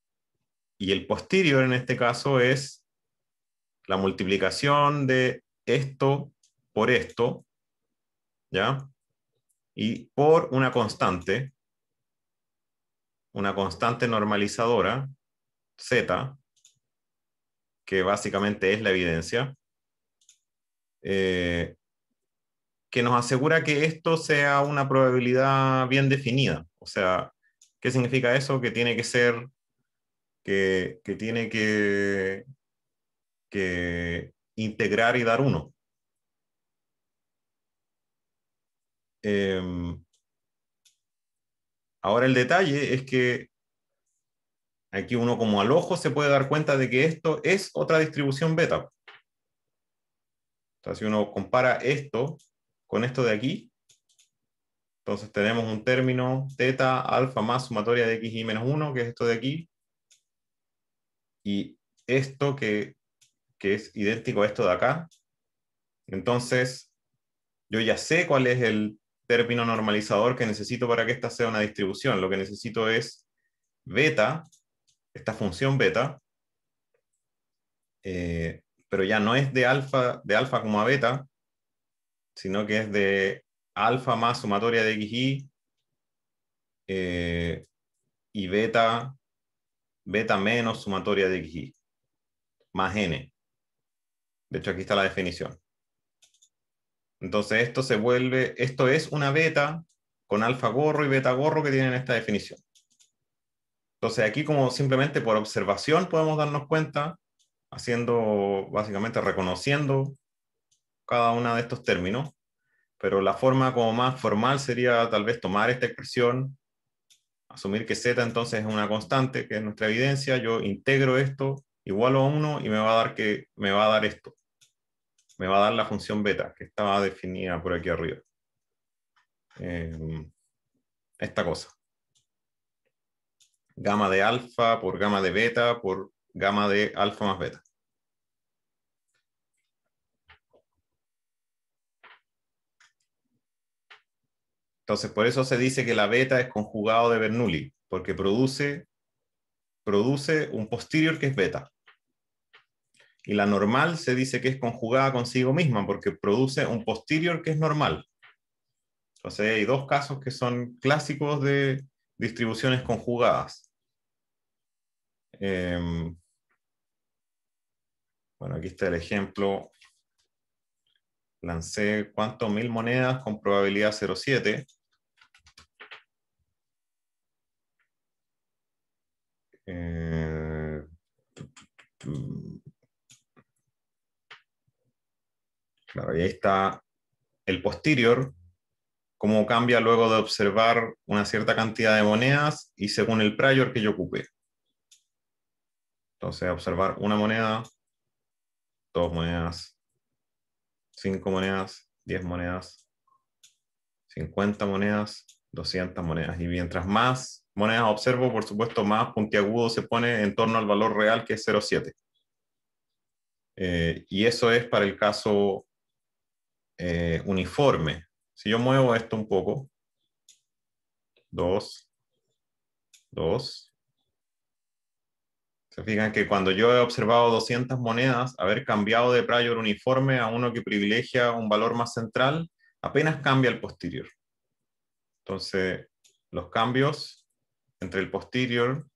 y el posterior en este caso es la multiplicación de esto por esto, ¿ya? Y por una constante, una constante normalizadora, Z, que básicamente es la evidencia, eh, que nos asegura que esto sea una probabilidad bien definida. O sea, ¿qué significa eso? Que tiene que ser, que tiene que, que integrar y dar uno. Em, ahora el detalle es que aquí uno como al ojo se puede dar cuenta de que esto es otra distribución beta. Entonces, si uno compara esto con esto de aquí, entonces tenemos un término teta alfa más sumatoria de x y menos 1, que es esto de aquí, y esto que que es idéntico a esto de acá, entonces yo ya sé cuál es el término normalizador que necesito para que esta sea una distribución. Lo que necesito es beta, esta función beta, eh, pero ya no es de alfa, de alfa como a beta, sino que es de alfa más sumatoria de xy eh, y beta, beta menos sumatoria de xy, más n. De hecho, aquí está la definición. Entonces, esto se vuelve, esto es una beta con alfa gorro y beta gorro que tienen esta definición. Entonces, aquí como simplemente por observación podemos darnos cuenta, haciendo, básicamente reconociendo cada uno de estos términos, pero la forma como más formal sería tal vez tomar esta expresión, asumir que Z entonces es una constante, que es nuestra evidencia, yo integro esto igual a 1 y me va a dar, que, me va a dar esto me va a dar la función beta, que estaba definida por aquí arriba. Em, esta cosa. Gama de alfa por gamma de beta por gamma de alfa más beta. Entonces, por eso se dice que la beta es conjugado de Bernoulli, porque produce, produce un posterior que es beta y la normal se dice que es conjugada consigo misma porque produce un posterior que es normal. Entonces hay dos casos que son clásicos de distribuciones conjugadas. Em, bueno, aquí está el ejemplo. Lancé cuánto mil monedas con probabilidad 0,7. Eh, Claro, y ahí está el posterior, cómo cambia luego de observar una cierta cantidad de monedas y según el prior que yo ocupé. Entonces, observar una moneda, dos monedas, cinco monedas, diez monedas, cincuenta monedas, doscientas monedas. Y mientras más monedas observo, por supuesto, más puntiagudo se pone en torno al valor real que es 0,7. Eh, y eso es para el caso eh, uniforme. Si yo muevo esto un poco, dos, dos, Se fijan que cuando yo he observado 200 monedas, haber cambiado de prior uniforme a uno que privilegia un valor más central, apenas cambia el posterior. Entonces, los cambios entre el posterior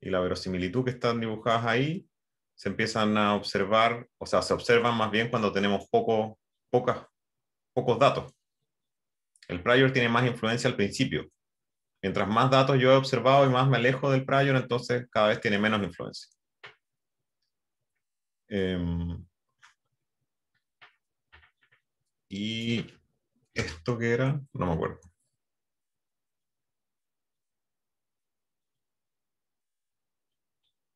y la verosimilitud que están dibujadas ahí, se empiezan a observar, o sea, se observan más bien cuando tenemos poco, pocas pocos datos. El prior tiene más influencia al principio. Mientras más datos yo he observado y más me alejo del prior, entonces cada vez tiene menos influencia. Em, y esto que era, no me acuerdo.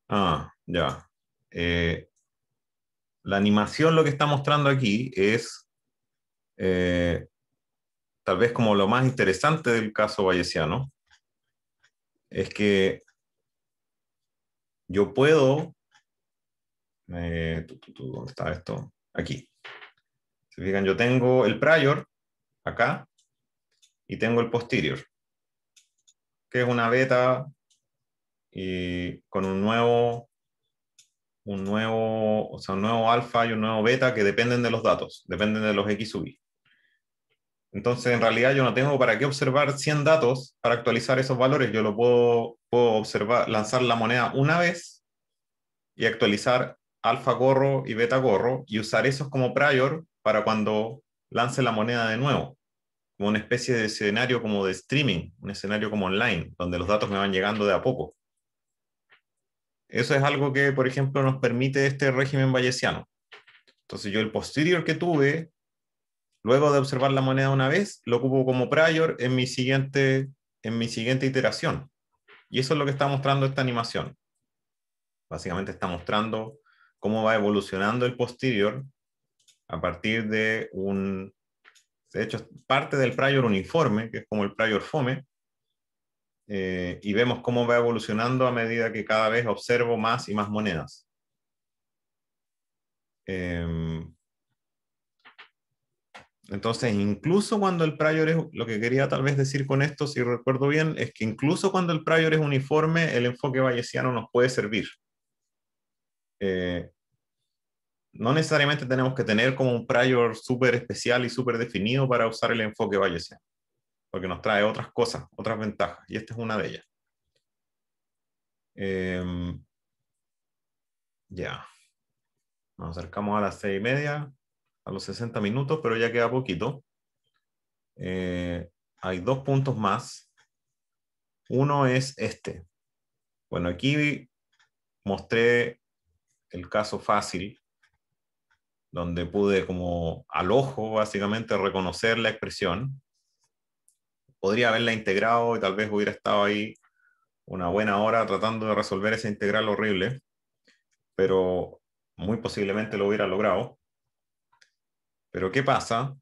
Ah, ya. Eh, la animación lo que está mostrando aquí es eh, tal vez como lo más interesante del caso bayesiano, es que yo puedo, eh, ¿dónde está esto? Aquí. Si fijan, yo tengo el prior acá y tengo el posterior, que es una beta y con un nuevo, un nuevo, o sea, un nuevo alfa y un nuevo beta que dependen de los datos, dependen de los x sub i. Entonces, en realidad yo no tengo para qué observar 100 datos para actualizar esos valores. Yo lo puedo, puedo observar, lanzar la moneda una vez y actualizar alfa gorro y beta gorro y usar esos como prior para cuando lance la moneda de nuevo. Como una especie de escenario como de streaming, un escenario como online, donde los datos me van llegando de a poco. Eso es algo que, por ejemplo, nos permite este régimen bayesiano. Entonces yo el posterior que tuve Luego de observar la moneda una vez, lo ocupo como prior en mi siguiente, en mi siguiente iteración. Y eso es lo que está mostrando esta animación. Básicamente está mostrando cómo va evolucionando el posterior a partir de un... De hecho, parte del prior uniforme, que es como el prior fome, eh, y vemos cómo va evolucionando a medida que cada vez observo más y más monedas. Eh, entonces, incluso cuando el prior es, lo que quería tal vez decir con esto, si recuerdo bien, es que incluso cuando el prior es uniforme, el enfoque bayesiano nos puede servir. Eh, no necesariamente tenemos que tener como un prior súper especial y súper definido para usar el enfoque bayesiano, porque nos trae otras cosas, otras ventajas, y esta es una de ellas. Em, ya. Nos acercamos a las seis y media a los 60 minutos, pero ya queda poquito. Eh, hay dos puntos más. Uno es este. Bueno, aquí mostré el caso fácil, donde pude como al ojo básicamente reconocer la expresión. Podría haberla integrado y tal vez hubiera estado ahí una buena hora tratando de resolver esa integral horrible, pero muy posiblemente lo hubiera logrado. Pero ¿qué pasa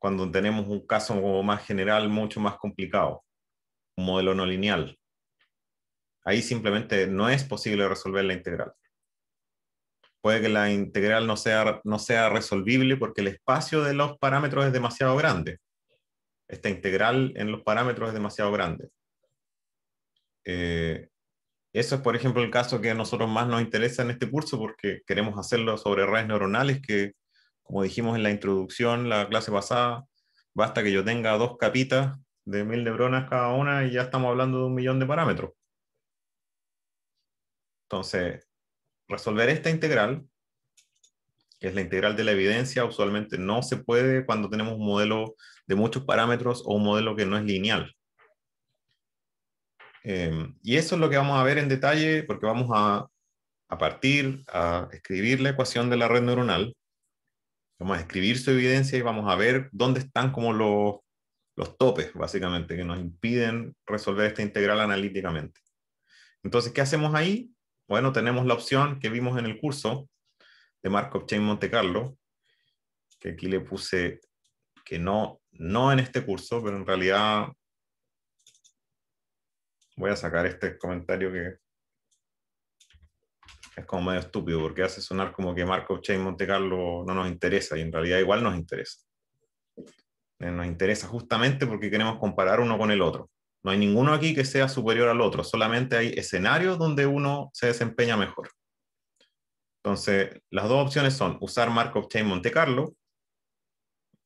cuando tenemos un caso más general, mucho más complicado? Un modelo no lineal. Ahí simplemente no es posible resolver la integral. Puede que la integral no sea, no sea resolvible porque el espacio de los parámetros es demasiado grande. Esta integral en los parámetros es demasiado grande. Eh, eso es, por ejemplo, el caso que a nosotros más nos interesa en este curso porque queremos hacerlo sobre redes neuronales que como dijimos en la introducción, la clase pasada, basta que yo tenga dos capitas de mil neuronas cada una y ya estamos hablando de un millón de parámetros. Entonces, resolver esta integral, que es la integral de la evidencia, usualmente no se puede cuando tenemos un modelo de muchos parámetros o un modelo que no es lineal. Em, y eso es lo que vamos a ver en detalle porque vamos a, a partir, a escribir la ecuación de la red neuronal vamos a escribir su evidencia y vamos a ver dónde están como los, topes, básicamente, que nos impiden resolver esta integral analíticamente. Entonces, ¿qué hacemos ahí? Bueno, tenemos la opción que vimos en el curso de Markov Chain Monte Carlo, que aquí le puse que no, no en este curso, pero en realidad voy a sacar este comentario que es como medio estúpido porque hace sonar como que Markov Chain Monte Carlo no nos interesa y en realidad igual nos interesa. Eh, nos interesa justamente porque queremos comparar uno con el otro. No hay ninguno aquí que sea superior al otro, solamente hay escenarios donde uno se desempeña mejor. Entonces, las dos opciones son usar Markov Chain Monte Carlo,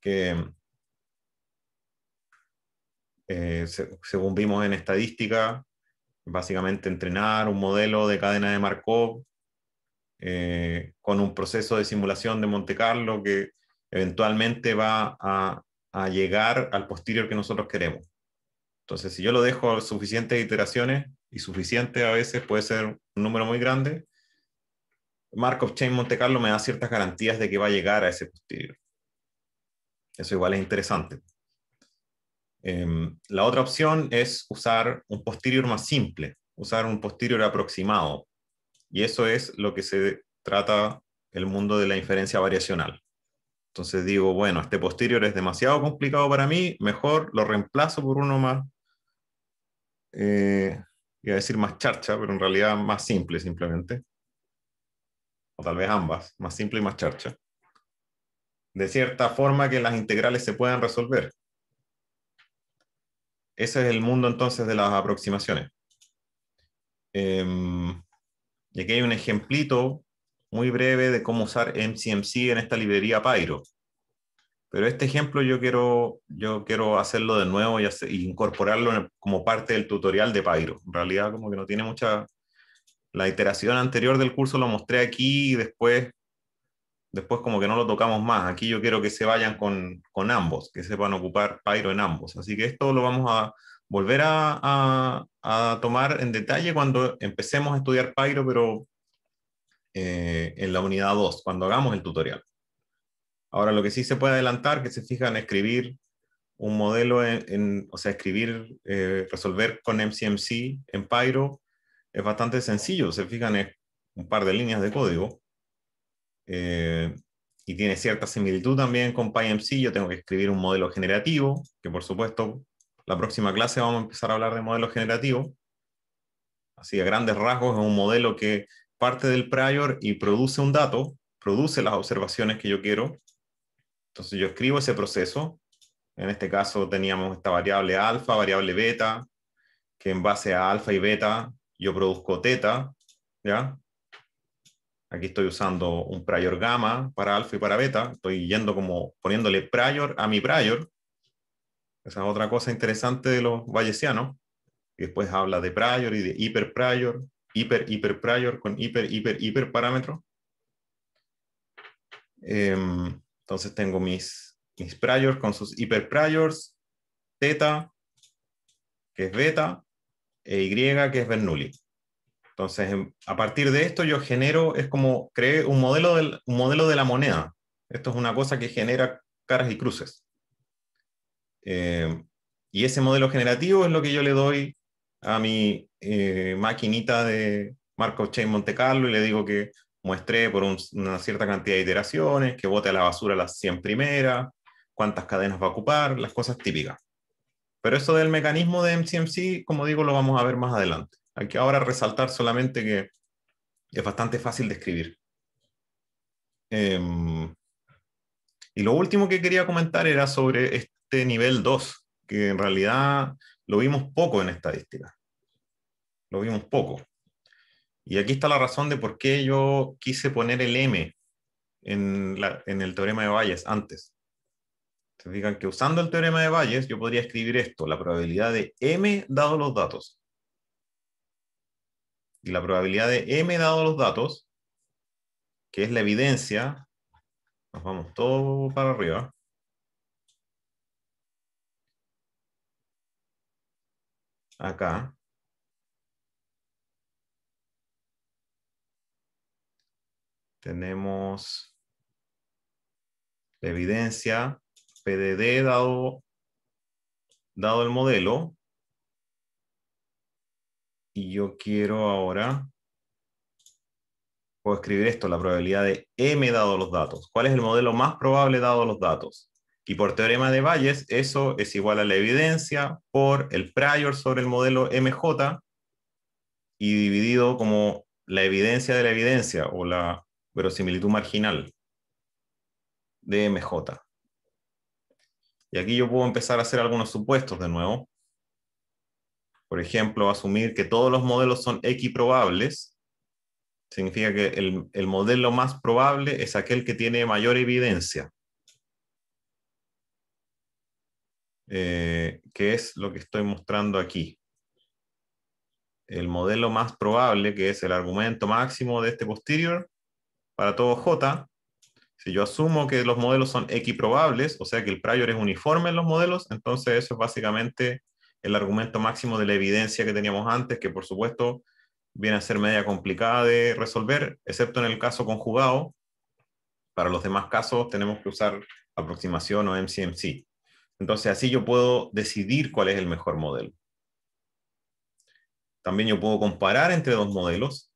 que eh, según vimos en estadística, básicamente entrenar un modelo de cadena de Markov eh, con un proceso de simulación de Monte Carlo que eventualmente va a, llegar al posterior que nosotros queremos. Entonces, si yo lo dejo suficientes iteraciones, y suficiente a veces puede ser un número muy grande, Markov Chain Monte Carlo me da ciertas garantías de que va a llegar a ese posterior. Eso igual es interesante. Em, la otra opción es usar un posterior más simple, usar un posterior aproximado, y eso es lo que se trata el mundo de la inferencia variacional. Entonces digo, bueno, este posterior es demasiado complicado para mí, mejor lo reemplazo por uno más, eh, a decir más charcha, pero en realidad más simple simplemente. O tal vez ambas, más simple y más charcha. De cierta forma que las integrales se puedan resolver. Ese es el mundo entonces de las aproximaciones. Em, y aquí hay un ejemplito muy breve de cómo usar MCMC en esta librería Pyro. Pero este ejemplo yo quiero, yo quiero hacerlo de nuevo y, incorporarlo como parte del tutorial de Pyro. En realidad como que no tiene mucha... La iteración anterior del curso lo mostré aquí y después, después como que no lo tocamos más. Aquí yo quiero que se vayan con, con ambos, que sepan ocupar Pyro en ambos. Así que esto lo vamos a volver a, tomar en detalle cuando empecemos a estudiar Pyro, pero eh, en la unidad 2, cuando hagamos el tutorial. Ahora, lo que sí se puede adelantar, que se fijan, escribir un modelo, o sea, escribir, eh, resolver con MCMC en Pyro es bastante sencillo. Se fijan, es un par de líneas de código. Eh, y tiene cierta similitud también con PyMC. Yo tengo que escribir un modelo generativo, que por supuesto la próxima clase vamos a empezar a hablar de modelos generativos. Así, a grandes rasgos, es un modelo que parte del prior y produce un dato, produce las observaciones que yo quiero. Entonces yo escribo ese proceso. En este caso teníamos esta variable alfa, variable beta, que en base a alfa y beta yo produzco teta, ¿ya? Aquí estoy usando un prior gamma para alfa y para beta. Estoy yendo como poniéndole prior a mi prior. Esa es otra cosa interesante de los vallesianos. después habla de prior y de hiper prior, hiper hiper prior con hiper hiper hiper parámetro. Em, entonces tengo mis, mis priors con sus hiper priors, teta, que es beta, e y, que es Bernoulli. Entonces, em, a partir de esto yo genero, es como creé un modelo, del, un modelo de la moneda. Esto es una cosa que genera caras y cruces. Eh, y ese modelo generativo es lo que yo le doy a mi eh, maquinita de Markov Chain Monte Carlo y le digo que muestre por una cierta cantidad de iteraciones, que bote a la basura las 100 primeras, cuántas cadenas va a ocupar, las cosas típicas. Pero eso del mecanismo de MCMC, como digo, lo vamos a ver más adelante. Hay que ahora resaltar solamente que es bastante fácil de escribir. Em, y lo último que quería comentar era sobre este nivel 2, que en realidad lo vimos poco en estadística. Lo vimos poco. Y aquí está la razón de por qué yo quise poner el M en, en el teorema de Bayes antes. Se fijan que usando el teorema de Bayes yo podría escribir esto, la probabilidad de M dado los datos. Y la probabilidad de M dado los datos, que es la evidencia, nos vamos todo para arriba, acá. Tenemos la evidencia PDD dado, dado el modelo. Y yo quiero ahora, puedo escribir esto, la probabilidad de M dado los datos. ¿Cuál es el modelo más probable dado los datos? Y por teorema de Bayes, eso es igual a la evidencia por el prior sobre el modelo MJ y dividido como la evidencia de la evidencia o la verosimilitud marginal de MJ. Y aquí yo puedo empezar a hacer algunos supuestos de nuevo. Por ejemplo, asumir que todos los modelos son equiprobables. Significa que el, el modelo más probable es aquel que tiene mayor evidencia. Eh, que es lo que estoy mostrando aquí. El modelo más probable, que es el argumento máximo de este posterior, para todo J, si yo asumo que los modelos son equiprobables, o sea que el prior es uniforme en los modelos, entonces eso es básicamente el argumento máximo de la evidencia que teníamos antes, que por supuesto viene a ser media complicada de resolver, excepto en el caso conjugado. Para los demás casos tenemos que usar aproximación o MCMC. Entonces así yo puedo decidir cuál es el mejor modelo. También yo puedo comparar entre dos modelos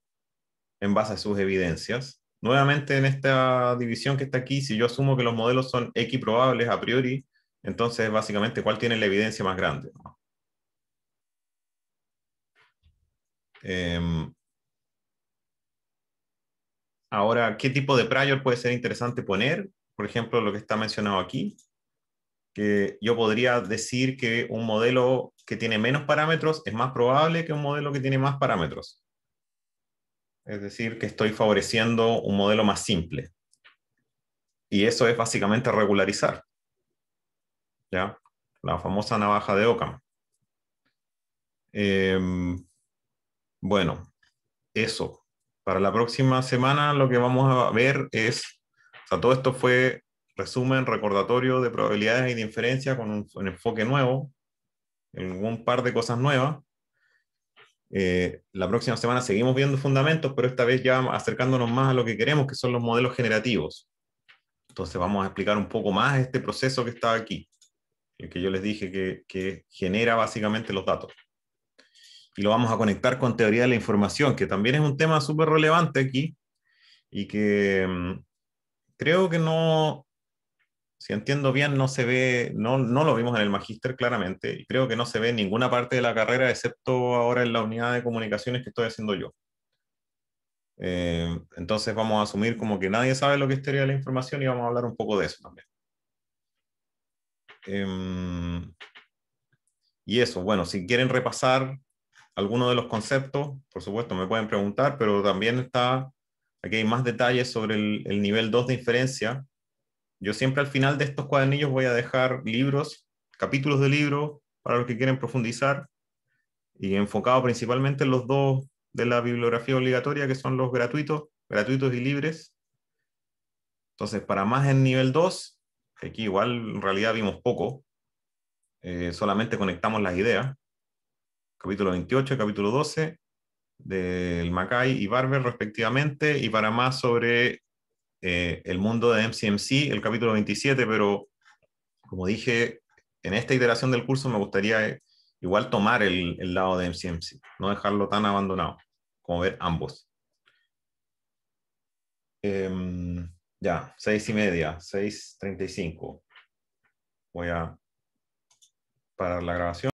en base a sus evidencias. Nuevamente en esta división que está aquí, si yo asumo que los modelos son equiprobables a priori, entonces básicamente cuál tiene la evidencia más grande. Em, ahora, ¿qué tipo de prior puede ser interesante poner? Por ejemplo, lo que está mencionado aquí que yo podría decir que un modelo que tiene menos parámetros es más probable que un modelo que tiene más parámetros. Es decir, que estoy favoreciendo un modelo más simple. Y eso es básicamente regularizar. ¿Ya? La famosa navaja de Ockham. Em, bueno, eso. Para la próxima semana lo que vamos a ver es, o sea, todo esto fue resumen, recordatorio de probabilidades y de inferencia con un, enfoque nuevo, en un par de cosas nuevas. Eh, la próxima semana seguimos viendo fundamentos, pero esta vez ya acercándonos más a lo que queremos, que son los modelos generativos. Entonces vamos a explicar un poco más este proceso que está aquí, el que yo les dije que, que genera básicamente los datos. Y lo vamos a conectar con teoría de la información, que también es un tema súper relevante aquí y que mm, creo que no, si entiendo bien, no se ve, no, lo vimos en el magíster claramente, y creo que no se ve en ninguna parte de la carrera, excepto ahora en la unidad de comunicaciones que estoy haciendo yo. Eh, entonces vamos a asumir como que nadie sabe lo que es teoría de la información y vamos a hablar un poco de eso también. Em, y eso, bueno, si quieren repasar algunos de los conceptos, por supuesto me pueden preguntar, pero también está, aquí hay más detalles sobre el, el nivel 2 de inferencia, yo siempre al final de estos cuadernillos voy a dejar libros, capítulos de libros, para los que quieren profundizar, y enfocado principalmente en los dos de la bibliografía obligatoria, que son los gratuitos, gratuitos y libres. Entonces, para más en nivel 2, aquí igual en realidad vimos poco, eh, solamente conectamos las ideas, capítulo 28 capítulo 12, del Macay y Barber respectivamente, y para más sobre eh, el mundo de MCMC, el capítulo 27, pero como dije, en esta iteración del curso me gustaría eh, igual tomar el, lado de MCMC, no dejarlo tan abandonado, como ver ambos. Em, ya, seis y media, 6.35. Voy a parar la grabación.